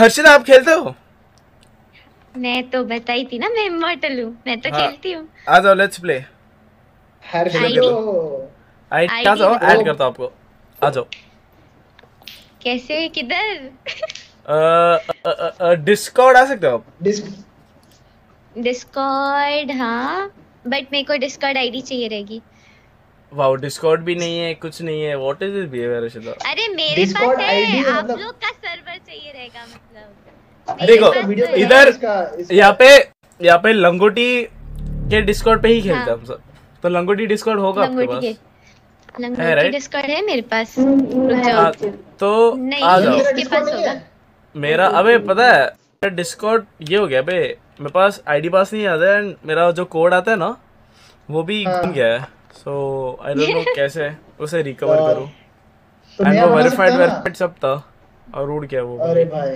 हर्षिता आप खेलते हो मैं तो बताई थी ना मैं इमोर्टल हूँ मैं तो हाँ, खेलती हूँ आ जाओ लेट्स प्ले आई आ जाओ ऐड करता हूँ आपको आ जाओ कैसे किधर डिस्कॉर्ड आ सकते हो आप डिस्कॉर्ड हाँ बट मेरे को डिस्कॉर्ड आईडी चाहिए रहेगी वाओ डिस्कॉर्ड भी नहीं है कुछ नहीं है व्हाट इज दिस बिहेवियर अरे मेरे पास है आप मतलब लोग का देखो इधर तो यहाँ पे यहाँ पे लंगोटी के डिस्कॉर्ड पे ही खेलते हाँ। हम सब तो लंगोटी डिस्कॉर्ड होगा आपके पास लंगोटी डिस्कॉर्ड है मेरे पास हम्म, तो, अच्छा, तो आ जाओ मेरा अबे पता है डिस्कॉर्ड ये हो गया बे मेरे पास आईडी पास नहीं आता एंड मेरा जो कोड आता है ना वो भी घूम हाँ। गया है सो आई डोंट नो कैसे उसे रिकवर तो करूं एंड वो वेरीफाइड वेरीफाइड सब था और उड़ गया वो अरे भाई